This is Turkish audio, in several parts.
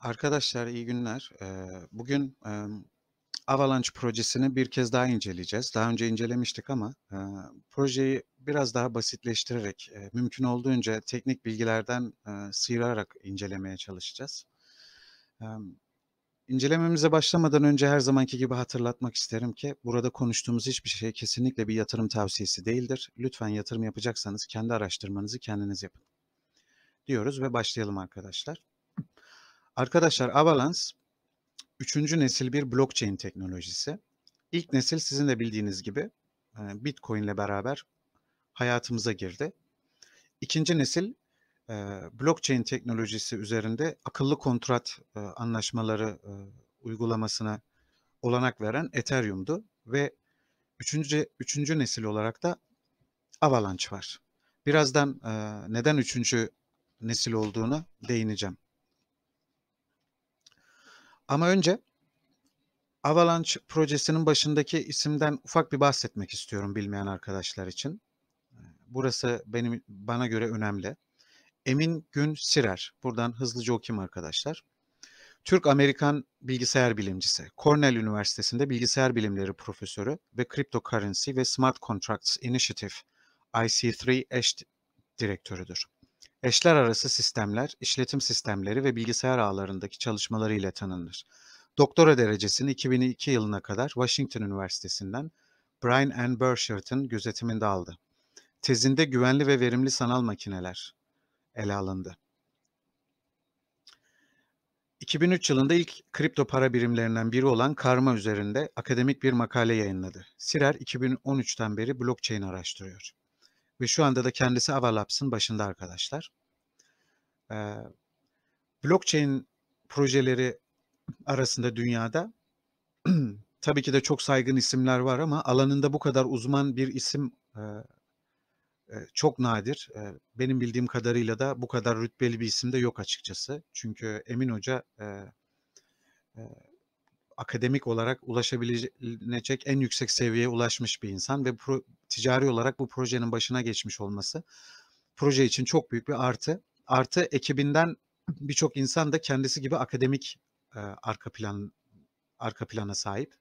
Arkadaşlar iyi günler. Bugün Avalanche projesini bir kez daha inceleyeceğiz. Daha önce incelemiştik ama projeyi biraz daha basitleştirerek, mümkün olduğunca teknik bilgilerden sıyırarak incelemeye çalışacağız. İncelememize başlamadan önce her zamanki gibi hatırlatmak isterim ki burada konuştuğumuz hiçbir şey kesinlikle bir yatırım tavsiyesi değildir. Lütfen yatırım yapacaksanız kendi araştırmanızı kendiniz yapın diyoruz ve başlayalım arkadaşlar. Arkadaşlar Avalanche 3. nesil bir blockchain teknolojisi. İlk nesil sizin de bildiğiniz gibi e, Bitcoin ile beraber hayatımıza girdi. İkinci nesil e, blockchain teknolojisi üzerinde akıllı kontrat e, anlaşmaları uygulamasına olanak veren Ethereum'du ve üçüncü, üçüncü nesil olarak da Avalanche var. Birazdan neden üçüncü nesil olduğunu değineceğim. Ama önce Avalanche projesinin başındaki isimden ufak bir bahsetmek istiyorum bilmeyen arkadaşlar için. Ee, burası benim bana göre önemli. Emin Gün Sirer. Buradan hızlıca okuyayım arkadaşlar. Türk-Amerikan bilgisayar bilimcisi, Cornell Üniversitesi'nde bilgisayar bilimleri profesörü ve Cryptocurrency ve Smart Contracts Initiative IC3 eş direktörüdür. Eşler arası sistemler, işletim sistemleri ve bilgisayar ağlarındaki çalışmaları ile tanınır. Doktora derecesini 2002 yılına kadar Washington Üniversitesi'nden Brian N. Burchert'ın gözetiminde aldı. Tezinde güvenli ve verimli sanal makineler ele alındı. 2003 yılında ilk kripto para birimlerinden biri olan Karma üzerinde akademik bir makale yayınladı. Sirer 2013'ten beri blockchain araştırıyor. Ve şu anda da kendisi Avalaps'ın başında arkadaşlar. Ee, blockchain projeleri arasında dünyada tabii ki de çok saygın isimler var ama alanında bu kadar uzman bir isim e, çok nadir. Benim bildiğim kadarıyla da bu kadar rütbeli bir isim de yok açıkçası. Çünkü Emin Hoca akademik olarak ulaşabilecek en yüksek seviyeye ulaşmış bir insan ve pro, ticari olarak bu projenin başına geçmiş olması proje için çok büyük bir artı. Artı ekibinden birçok insan da kendisi gibi akademik e, arka plan arka plana sahip.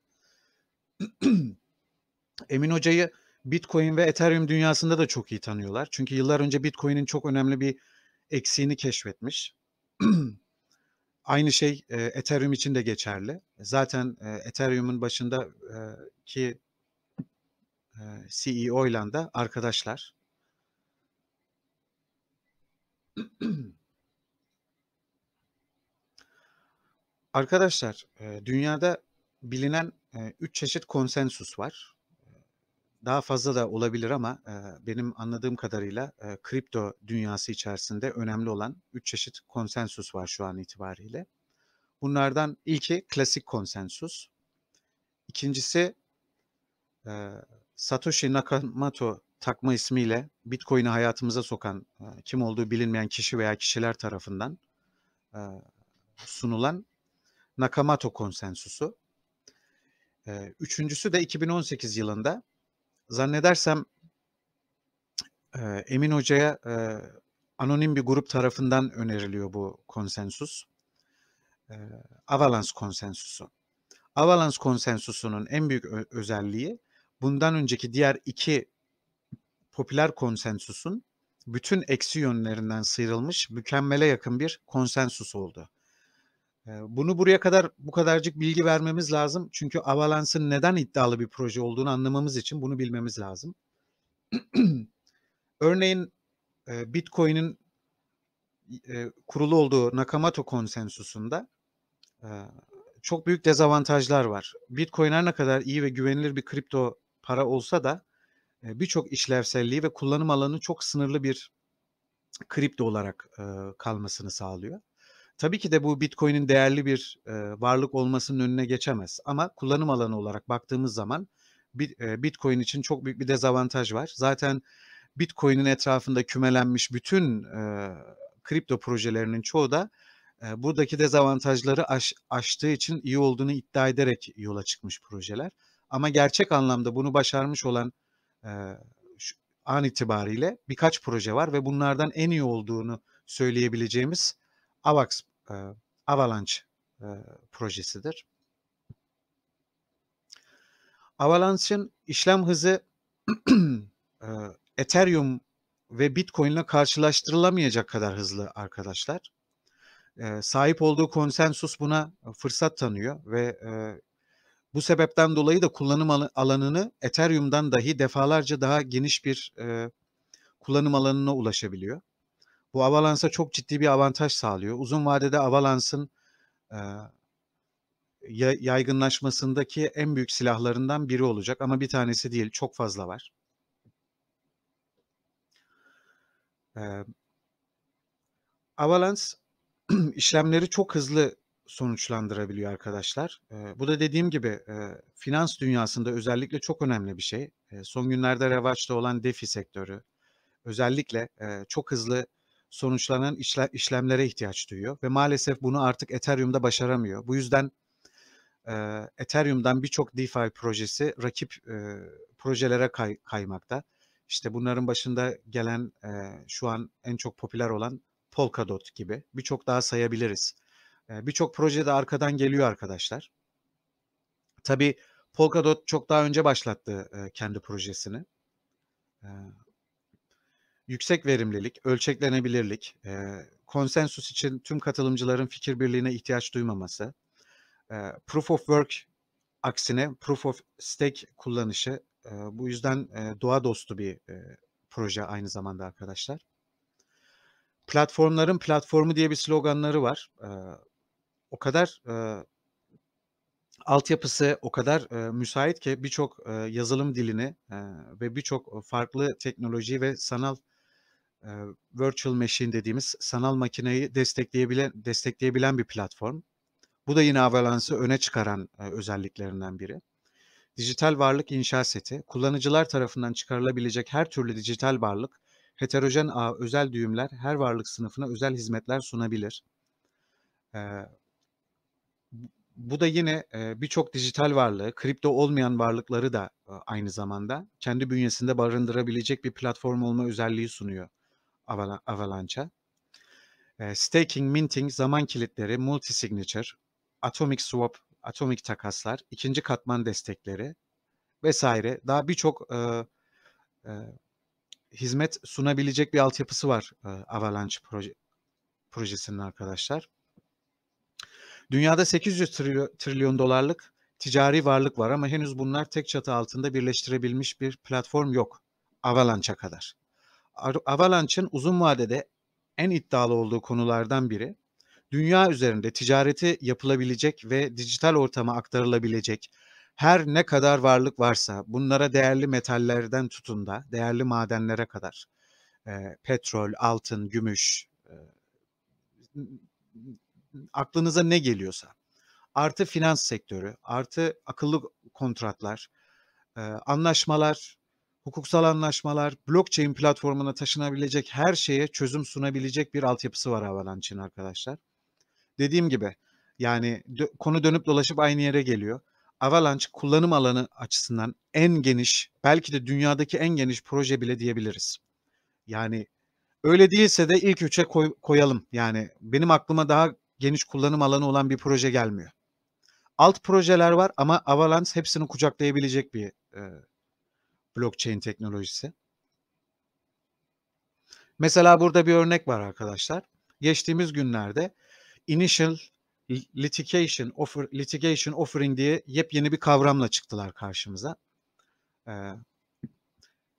Emin Hoca'yı Bitcoin ve Ethereum dünyasında da çok iyi tanıyorlar. Çünkü yıllar önce Bitcoin'in çok önemli bir eksiğini keşfetmiş. Aynı şey e, Ethereum için de geçerli. Zaten e, Ethereum'un başında e, CEO ile de arkadaşlar. arkadaşlar, e, dünyada bilinen 3 e, çeşit konsensus var daha fazla da olabilir ama e, benim anladığım kadarıyla e, kripto dünyası içerisinde önemli olan 3 çeşit konsensus var şu an itibariyle. Bunlardan ilki klasik konsensus. İkincisi e, Satoshi Nakamoto takma ismiyle Bitcoin'i hayatımıza sokan e, kim olduğu bilinmeyen kişi veya kişiler tarafından e, sunulan Nakamoto konsensusu. Üçüncüsü de 2018 yılında zannedersem e, Emin Hoca'ya e, anonim bir grup tarafından öneriliyor bu konsensus. E, Avalans konsensusu. Avalans konsensusunun en büyük özelliği bundan önceki diğer iki popüler konsensusun bütün eksi yönlerinden sıyrılmış mükemmele yakın bir konsensus oldu. Bunu buraya kadar bu kadarcık bilgi vermemiz lazım. Çünkü Avalanche'ın neden iddialı bir proje olduğunu anlamamız için bunu bilmemiz lazım. Örneğin Bitcoin'in kurulu olduğu Nakamoto konsensusunda çok büyük dezavantajlar var. Bitcoin her ne kadar iyi ve güvenilir bir kripto para olsa da birçok işlevselliği ve kullanım alanı çok sınırlı bir kripto olarak kalmasını sağlıyor. Tabii ki de bu Bitcoin'in değerli bir e, varlık olmasının önüne geçemez ama kullanım alanı olarak baktığımız zaman bit, e, Bitcoin için çok büyük bir dezavantaj var. Zaten Bitcoin'in etrafında kümelenmiş bütün e, kripto projelerinin çoğu da e, buradaki dezavantajları aş, aştığı için iyi olduğunu iddia ederek yola çıkmış projeler. Ama gerçek anlamda bunu başarmış olan e, şu, an itibariyle birkaç proje var ve bunlardan en iyi olduğunu söyleyebileceğimiz AVAX Avalanche projesidir. Avalanche'ın işlem hızı Ethereum ve Bitcoin ile karşılaştırılamayacak kadar hızlı arkadaşlar. sahip olduğu konsensus buna fırsat tanıyor ve bu sebepten dolayı da kullanım alanını Ethereum'dan dahi defalarca daha geniş bir kullanım alanına ulaşabiliyor. Bu avalansa çok ciddi bir avantaj sağlıyor. Uzun vadede avalansın e, yaygınlaşmasındaki en büyük silahlarından biri olacak ama bir tanesi değil çok fazla var. Ee, Avalanche işlemleri çok hızlı sonuçlandırabiliyor arkadaşlar. Ee, bu da dediğim gibi e, finans dünyasında özellikle çok önemli bir şey. E, son günlerde revaçta olan defi sektörü özellikle e, çok hızlı sonuçlanan işle, işlemlere ihtiyaç duyuyor ve maalesef bunu artık Ethereum'da başaramıyor. Bu yüzden e, Ethereum'dan birçok DeFi projesi rakip e, projelere kay, kaymakta. İşte bunların başında gelen e, şu an en çok popüler olan Polkadot gibi birçok daha sayabiliriz. E, birçok proje de arkadan geliyor arkadaşlar. Tabii Polkadot çok daha önce başlattı e, kendi projesini. E, yüksek verimlilik, ölçeklenebilirlik, e, konsensus için tüm katılımcıların fikir birliğine ihtiyaç duymaması, e, proof of work aksine proof of stake kullanışı e, bu yüzden e, doğa dostu bir e, proje aynı zamanda arkadaşlar. Platformların platformu diye bir sloganları var. E, o kadar e, altyapısı o kadar e, müsait ki birçok e, yazılım dilini e, ve birçok farklı teknoloji ve sanal e, virtual machine dediğimiz sanal makineyi destekleyebilen destekleyebilen bir platform. Bu da yine Avalanche'ı öne çıkaran e, özelliklerinden biri. Dijital varlık inşa seti, kullanıcılar tarafından çıkarılabilecek her türlü dijital varlık, heterojen ağ, özel düğümler her varlık sınıfına özel hizmetler sunabilir. E, bu da yine e, birçok dijital varlığı, kripto olmayan varlıkları da e, aynı zamanda kendi bünyesinde barındırabilecek bir platform olma özelliği sunuyor Avalanche, staking, minting, zaman kilitleri, multi signature, atomic swap, atomic takaslar, ikinci katman destekleri vesaire daha birçok e, e, hizmet sunabilecek bir altyapısı var e, Avalanche proje, projesinin arkadaşlar. Dünyada 800 trilyon, trilyon dolarlık ticari varlık var ama henüz bunlar tek çatı altında birleştirebilmiş bir platform yok Avalanche'a kadar. Avalanche'ın uzun vadede en iddialı olduğu konulardan biri dünya üzerinde ticareti yapılabilecek ve dijital ortama aktarılabilecek her ne kadar varlık varsa bunlara değerli metallerden tutun da değerli madenlere kadar e, petrol, altın, gümüş e, aklınıza ne geliyorsa artı finans sektörü, artı akıllı kontratlar, e, anlaşmalar, hukuksal anlaşmalar, blockchain platformuna taşınabilecek her şeye çözüm sunabilecek bir altyapısı var Avalanche'in arkadaşlar. Dediğim gibi yani dö konu dönüp dolaşıp aynı yere geliyor. Avalanche kullanım alanı açısından en geniş, belki de dünyadaki en geniş proje bile diyebiliriz. Yani öyle değilse de ilk üçe koy, koyalım. Yani benim aklıma daha geniş kullanım alanı olan bir proje gelmiyor. Alt projeler var ama Avalanche hepsini kucaklayabilecek bir e, blockchain teknolojisi. Mesela burada bir örnek var arkadaşlar. Geçtiğimiz günlerde initial litigation offer litigation offering diye yepyeni bir kavramla çıktılar karşımıza. Ee,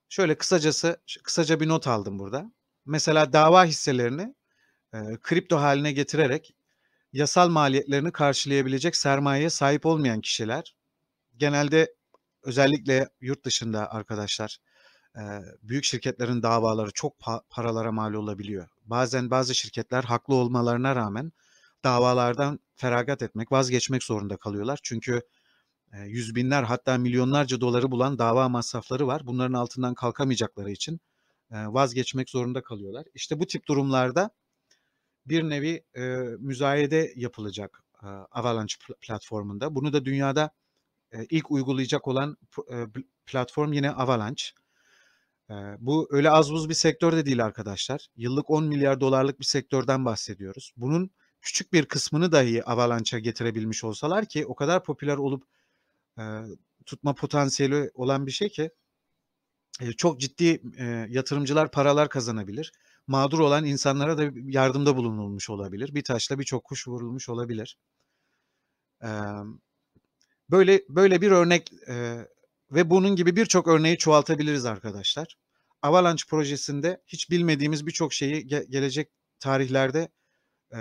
şöyle kısacası kısaca bir not aldım burada. Mesela dava hisselerini e, kripto haline getirerek yasal maliyetlerini karşılayabilecek sermayeye sahip olmayan kişiler genelde özellikle yurt dışında arkadaşlar büyük şirketlerin davaları çok paralara mal olabiliyor. Bazen bazı şirketler haklı olmalarına rağmen davalardan feragat etmek, vazgeçmek zorunda kalıyorlar. Çünkü yüz binler hatta milyonlarca doları bulan dava masrafları var. Bunların altından kalkamayacakları için vazgeçmek zorunda kalıyorlar. İşte bu tip durumlarda bir nevi müzayede yapılacak Avalanche platformunda. Bunu da dünyada e, ilk uygulayacak olan platform yine Avalanche. bu öyle az buz bir sektör de değil arkadaşlar. Yıllık 10 milyar dolarlık bir sektörden bahsediyoruz. Bunun küçük bir kısmını dahi Avalanche'a getirebilmiş olsalar ki o kadar popüler olup tutma potansiyeli olan bir şey ki çok ciddi yatırımcılar paralar kazanabilir. Mağdur olan insanlara da yardımda bulunulmuş olabilir. Bir taşla birçok kuş vurulmuş olabilir. Evet Böyle böyle bir örnek e, ve bunun gibi birçok örneği çoğaltabiliriz arkadaşlar. Avalanche projesinde hiç bilmediğimiz birçok şeyi ge- gelecek tarihlerde e,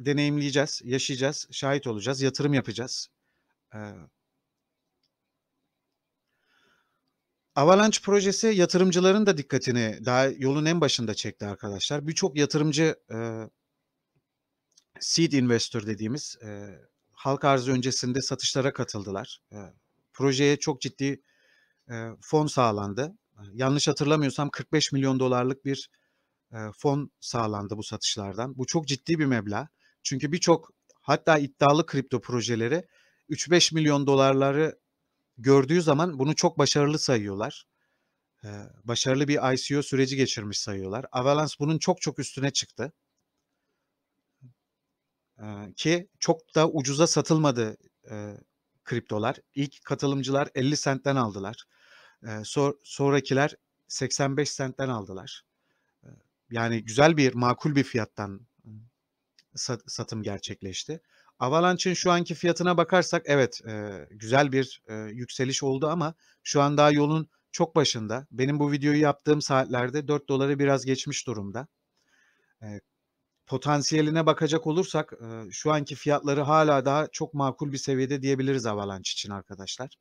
deneyimleyeceğiz, yaşayacağız, şahit olacağız, yatırım yapacağız. E, Avalanche projesi yatırımcıların da dikkatini daha yolun en başında çekti arkadaşlar. Birçok yatırımcı e, seed investor dediğimiz e, halk arzı öncesinde satışlara katıldılar. projeye çok ciddi fon sağlandı. Yanlış hatırlamıyorsam 45 milyon dolarlık bir fon sağlandı bu satışlardan. Bu çok ciddi bir meblağ. Çünkü birçok hatta iddialı kripto projeleri 3-5 milyon dolarları gördüğü zaman bunu çok başarılı sayıyorlar. başarılı bir ICO süreci geçirmiş sayıyorlar. Avalanche bunun çok çok üstüne çıktı ki çok da ucuza satılmadı e, kriptolar. İlk katılımcılar 50 sentten aldılar. E, so, sonrakiler 85 sentten aldılar. E, yani güzel bir makul bir fiyattan sat, satım gerçekleşti. Avalanche'in şu anki fiyatına bakarsak evet e, güzel bir e, yükseliş oldu ama şu an daha yolun çok başında. Benim bu videoyu yaptığım saatlerde 4 doları biraz geçmiş durumda. E, potansiyeline bakacak olursak şu anki fiyatları hala daha çok makul bir seviyede diyebiliriz Avalanche için arkadaşlar.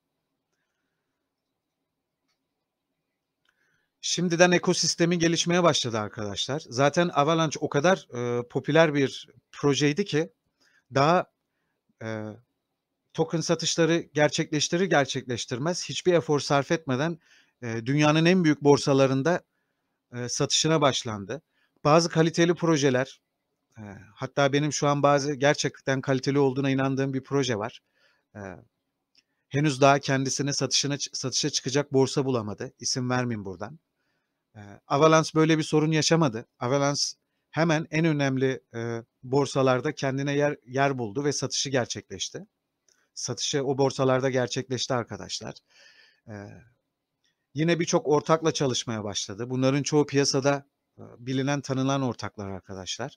Şimdiden ekosistemi gelişmeye başladı arkadaşlar. Zaten Avalanche o kadar e, popüler bir projeydi ki daha e, token satışları gerçekleştirir gerçekleştirmez hiçbir efor sarf etmeden e, dünyanın en büyük borsalarında e, satışına başlandı. Bazı kaliteli projeler hatta benim şu an bazı gerçekten kaliteli olduğuna inandığım bir proje var. henüz daha kendisine satışına satışa çıkacak borsa bulamadı. İsim vermeyeyim buradan. Avalanche böyle bir sorun yaşamadı. Avalanche hemen en önemli borsalarda kendine yer yer buldu ve satışı gerçekleşti. Satışı o borsalarda gerçekleşti arkadaşlar. yine birçok ortakla çalışmaya başladı. Bunların çoğu piyasada bilinen tanınan ortaklar arkadaşlar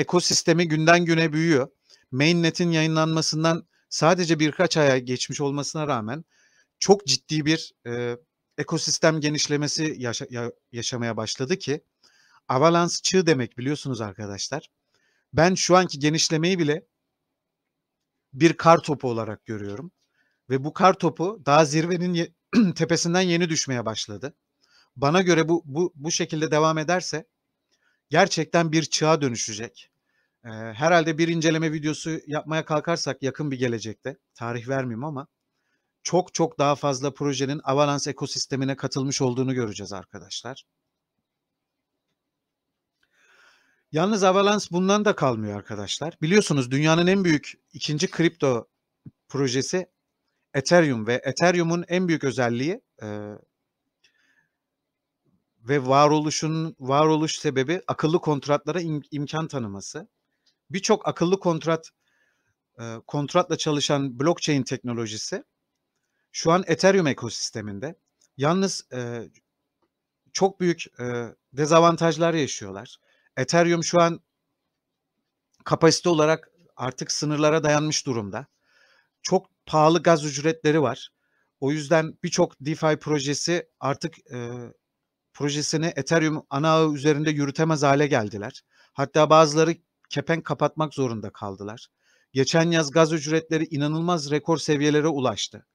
ekosistemi günden güne büyüyor. Mainnet'in yayınlanmasından sadece birkaç aya geçmiş olmasına rağmen çok ciddi bir e, ekosistem genişlemesi yaşa, ya, yaşamaya başladı ki Avalanche çığ demek biliyorsunuz arkadaşlar. Ben şu anki genişlemeyi bile bir kar topu olarak görüyorum. Ve bu kar topu daha zirvenin ye, tepesinden yeni düşmeye başladı. Bana göre bu, bu, bu şekilde devam ederse gerçekten bir çığa dönüşecek. E, herhalde bir inceleme videosu yapmaya kalkarsak yakın bir gelecekte, tarih vermeyeyim ama çok çok daha fazla projenin Avalanche ekosistemine katılmış olduğunu göreceğiz arkadaşlar. Yalnız Avalanche bundan da kalmıyor arkadaşlar. Biliyorsunuz dünyanın en büyük ikinci kripto projesi Ethereum ve Ethereum'un en büyük özelliği e, ve varoluşun varoluş sebebi akıllı kontratlara im, imkan tanıması birçok akıllı kontrat e, kontratla çalışan blockchain teknolojisi şu an Ethereum ekosisteminde. Yalnız e, çok büyük e, dezavantajlar yaşıyorlar. Ethereum şu an kapasite olarak artık sınırlara dayanmış durumda. Çok pahalı gaz ücretleri var. O yüzden birçok DeFi projesi artık e, projesini Ethereum ana ağı üzerinde yürütemez hale geldiler. Hatta bazıları kepenk kapatmak zorunda kaldılar. Geçen yaz gaz ücretleri inanılmaz rekor seviyelere ulaştı.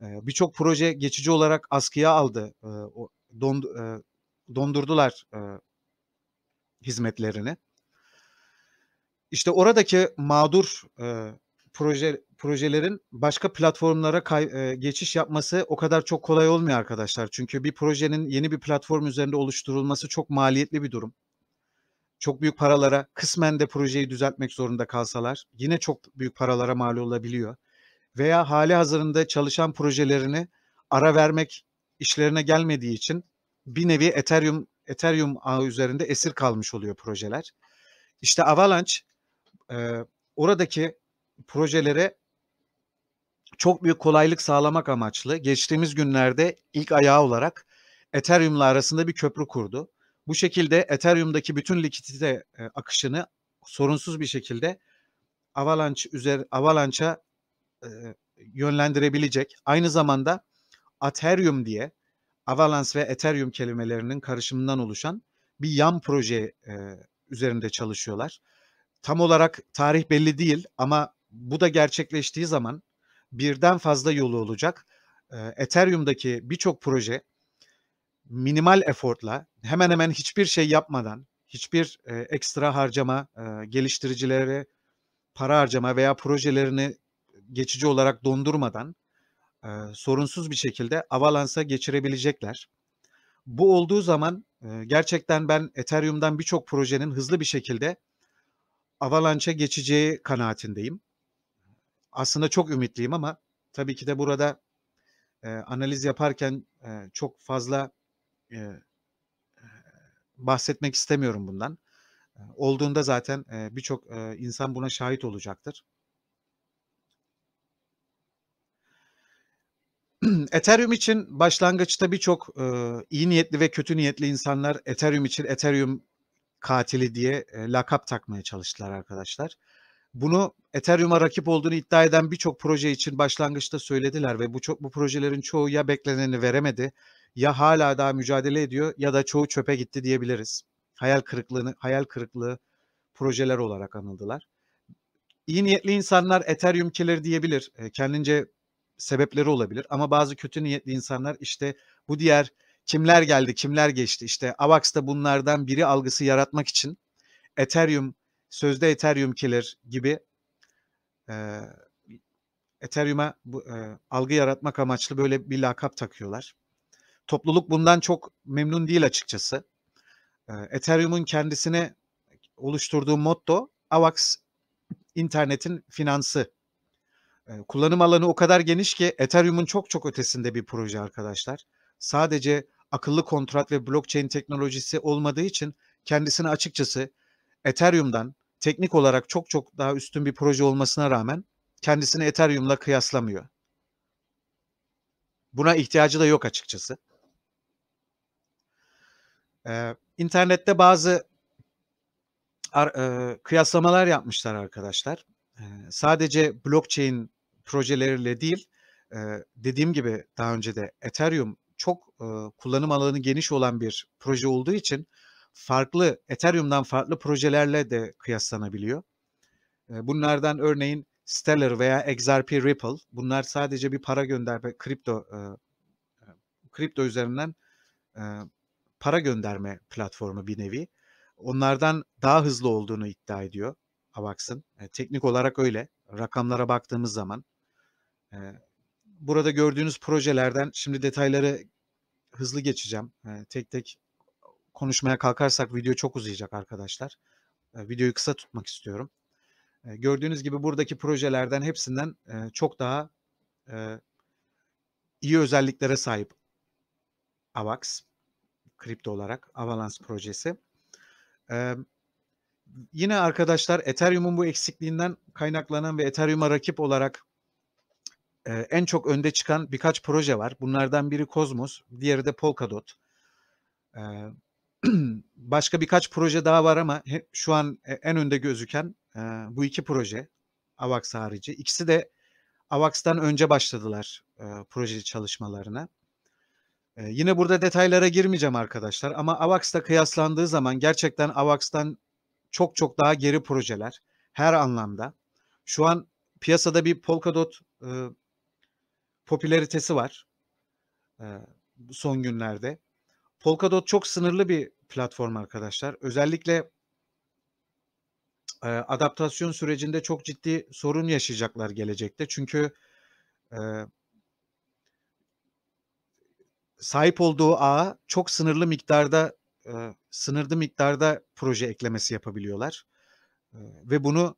Birçok proje geçici olarak askıya aldı, dondurdular hizmetlerini. İşte oradaki mağdur proje projelerin başka platformlara kay, e, geçiş yapması o kadar çok kolay olmuyor arkadaşlar. Çünkü bir projenin yeni bir platform üzerinde oluşturulması çok maliyetli bir durum çok büyük paralara kısmen de projeyi düzeltmek zorunda kalsalar yine çok büyük paralara mal olabiliyor. Veya hali hazırında çalışan projelerini ara vermek işlerine gelmediği için bir nevi Ethereum Ethereum ağı üzerinde esir kalmış oluyor projeler. İşte Avalanche e, oradaki projelere çok büyük kolaylık sağlamak amaçlı geçtiğimiz günlerde ilk ayağı olarak Ethereum'la arasında bir köprü kurdu. Bu şekilde Ethereum'daki bütün likidite e, akışını sorunsuz bir şekilde Avalanche üzeri Avalanche'a e, yönlendirebilecek. Aynı zamanda Ethereum diye Avalanche ve Ethereum kelimelerinin karışımından oluşan bir yan proje e, üzerinde çalışıyorlar. Tam olarak tarih belli değil ama bu da gerçekleştiği zaman birden fazla yolu olacak. E, Ethereum'daki birçok proje minimal efortla hemen hemen hiçbir şey yapmadan hiçbir e, ekstra harcama e, geliştiricilere para harcama veya projelerini geçici olarak dondurmadan e, sorunsuz bir şekilde Avalanche'a geçirebilecekler. Bu olduğu zaman e, gerçekten ben Ethereum'dan birçok projenin hızlı bir şekilde Avalanche'a geçeceği kanaatindeyim. Aslında çok ümitliyim ama tabii ki de burada e, analiz yaparken e, çok fazla e, bahsetmek istemiyorum bundan. Olduğunda zaten e, birçok e, insan buna şahit olacaktır. Ethereum için başlangıçta birçok e, iyi niyetli ve kötü niyetli insanlar Ethereum için Ethereum katili diye e, lakap takmaya çalıştılar arkadaşlar. Bunu Ethereum'a rakip olduğunu iddia eden birçok proje için başlangıçta söylediler ve bu çok bu projelerin çoğu ya bekleneni veremedi ya hala daha mücadele ediyor ya da çoğu çöpe gitti diyebiliriz. Hayal kırıklığını, hayal kırıklığı projeler olarak anıldılar. İyi niyetli insanlar Ethereum killer diyebilir. E, kendince sebepleri olabilir ama bazı kötü niyetli insanlar işte bu diğer kimler geldi, kimler geçti işte Avax'ta bunlardan biri algısı yaratmak için Ethereum sözde Ethereum killer gibi e, Ethereum'a e, algı yaratmak amaçlı böyle bir lakap takıyorlar topluluk bundan çok memnun değil açıkçası. Ee, Ethereum'un kendisine oluşturduğu motto AVAX internetin finansı. Ee, kullanım alanı o kadar geniş ki Ethereum'un çok çok ötesinde bir proje arkadaşlar. Sadece akıllı kontrat ve blockchain teknolojisi olmadığı için kendisini açıkçası Ethereum'dan teknik olarak çok çok daha üstün bir proje olmasına rağmen kendisini Ethereum'la kıyaslamıyor. Buna ihtiyacı da yok açıkçası. Ee, internette bazı ar, e, kıyaslamalar yapmışlar arkadaşlar. Ee, sadece blockchain projeleriyle değil, e, dediğim gibi daha önce de Ethereum çok e, kullanım alanı geniş olan bir proje olduğu için farklı Ethereum'dan farklı projelerle de kıyaslanabiliyor. E, bunlardan örneğin Stellar veya XRP Ripple bunlar sadece bir para gönderme kripto e, kripto üzerinden e, para gönderme platformu bir nevi. Onlardan daha hızlı olduğunu iddia ediyor Avax'ın. E, teknik olarak öyle. Rakamlara baktığımız zaman. E, burada gördüğünüz projelerden şimdi detayları hızlı geçeceğim. E, tek tek konuşmaya kalkarsak video çok uzayacak arkadaşlar. E, videoyu kısa tutmak istiyorum. E, gördüğünüz gibi buradaki projelerden hepsinden e, çok daha e, iyi özelliklere sahip AVAX kripto olarak Avalanche projesi. Ee, yine arkadaşlar Ethereum'un bu eksikliğinden kaynaklanan ve Ethereum'a rakip olarak e, en çok önde çıkan birkaç proje var. Bunlardan biri Cosmos, diğeri de Polkadot. Ee, başka birkaç proje daha var ama şu an e, en önde gözüken e, bu iki proje AVAX harici. İkisi de AVAX'tan önce başladılar e, proje çalışmalarına yine burada detaylara girmeyeceğim arkadaşlar ama AVAX'la kıyaslandığı zaman gerçekten AVAX'tan çok çok daha geri projeler her anlamda. Şu an piyasada bir Polkadot e, popülaritesi var e, son günlerde. Polkadot çok sınırlı bir platform arkadaşlar. Özellikle e, adaptasyon sürecinde çok ciddi sorun yaşayacaklar gelecekte. Çünkü e, sahip olduğu ağa çok sınırlı miktarda e, sınırlı miktarda proje eklemesi yapabiliyorlar. ve bunu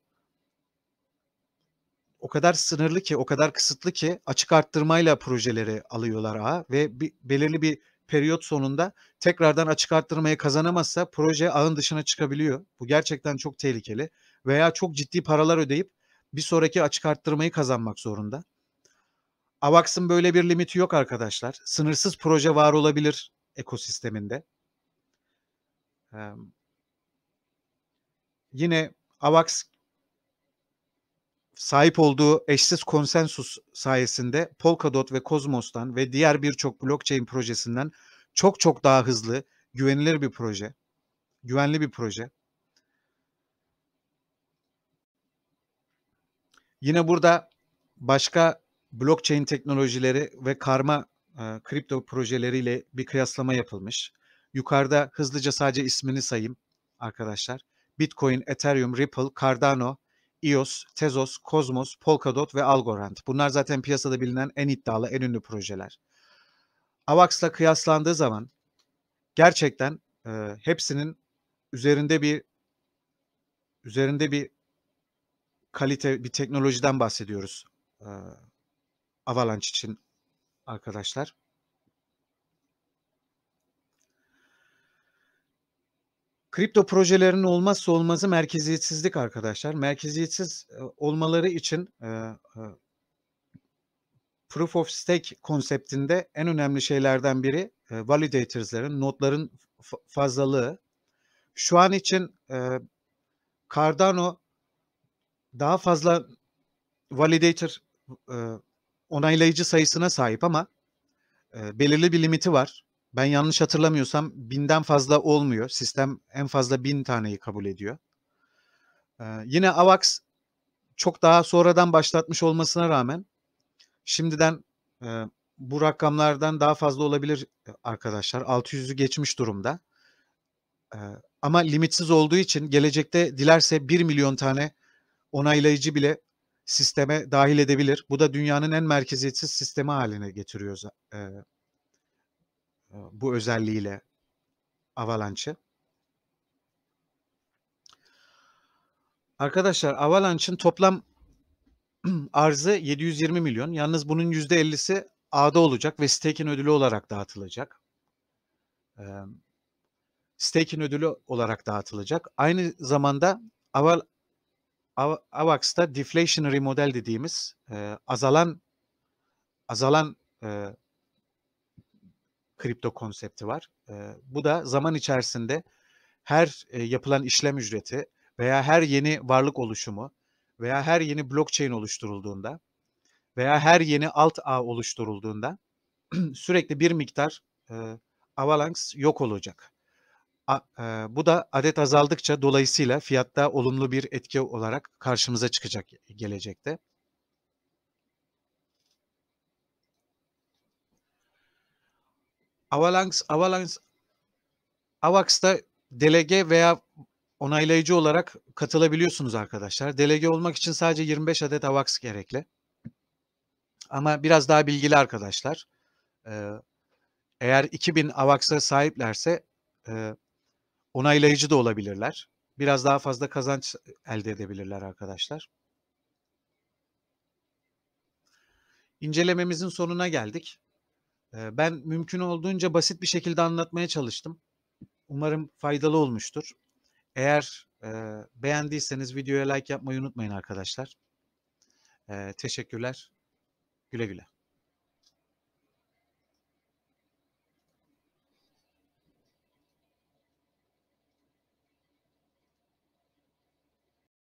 o kadar sınırlı ki, o kadar kısıtlı ki açık arttırmayla projeleri alıyorlar ağa ve bir, belirli bir periyot sonunda tekrardan açık arttırmayı kazanamazsa proje ağın dışına çıkabiliyor. Bu gerçekten çok tehlikeli veya çok ciddi paralar ödeyip bir sonraki açık arttırmayı kazanmak zorunda. AVAX'ın böyle bir limiti yok arkadaşlar. Sınırsız proje var olabilir ekosisteminde. Ee, yine AVAX sahip olduğu eşsiz konsensus sayesinde Polkadot ve Cosmos'tan ve diğer birçok blockchain projesinden çok çok daha hızlı, güvenilir bir proje, güvenli bir proje. Yine burada başka blockchain teknolojileri ve karma e, kripto projeleriyle bir kıyaslama yapılmış. Yukarıda hızlıca sadece ismini sayayım arkadaşlar. Bitcoin, Ethereum, Ripple, Cardano, EOS, Tezos, Cosmos, Polkadot ve Algorand. Bunlar zaten piyasada bilinen en iddialı, en ünlü projeler. AVAX'la kıyaslandığı zaman gerçekten e, hepsinin üzerinde bir üzerinde bir kalite, bir teknolojiden bahsediyoruz. E, Avalanche için arkadaşlar. Kripto projelerinin olmazsa olmazı merkeziyetsizlik arkadaşlar. Merkeziyetsiz e, olmaları için e, e, Proof of Stake konseptinde en önemli şeylerden biri e, validators'ların, notların fazlalığı. Şu an için e, Cardano daha fazla validator e, onaylayıcı sayısına sahip ama e, belirli bir limiti var. Ben yanlış hatırlamıyorsam binden fazla olmuyor. Sistem en fazla bin taneyi kabul ediyor. E, yine AVAX çok daha sonradan başlatmış olmasına rağmen şimdiden e, bu rakamlardan daha fazla olabilir e, arkadaşlar. 600'ü geçmiş durumda. E, ama limitsiz olduğu için gelecekte dilerse 1 milyon tane onaylayıcı bile sisteme dahil edebilir. Bu da dünyanın en merkeziyetsiz sistemi haline getiriyor e, e, bu özelliğiyle Avalanche'ı. Arkadaşlar Avalanche'ın toplam arzı 720 milyon. Yalnız bunun %50'si A'da olacak ve staking ödülü olarak dağıtılacak. E, staking ödülü olarak dağıtılacak. Aynı zamanda Aval AVAX'ta deflationary model dediğimiz e, azalan azalan e, kripto konsepti var. E, bu da zaman içerisinde her e, yapılan işlem ücreti veya her yeni varlık oluşumu veya her yeni blockchain oluşturulduğunda veya her yeni alt ağ oluşturulduğunda sürekli bir miktar e, Avalanche yok olacak. E, bu da adet azaldıkça dolayısıyla fiyatta olumlu bir etki olarak karşımıza çıkacak gelecekte. Avalanche, Avalanche, Avax'ta delege veya onaylayıcı olarak katılabiliyorsunuz arkadaşlar. Delege olmak için sadece 25 adet AVAX gerekli. Ama biraz daha bilgili arkadaşlar. E, eğer 2000 AVAX'a sahiplerse e, onaylayıcı da olabilirler. Biraz daha fazla kazanç elde edebilirler arkadaşlar. İncelememizin sonuna geldik. Ee, ben mümkün olduğunca basit bir şekilde anlatmaya çalıştım. Umarım faydalı olmuştur. Eğer e, beğendiyseniz videoya like yapmayı unutmayın arkadaşlar. Ee, teşekkürler. Güle güle.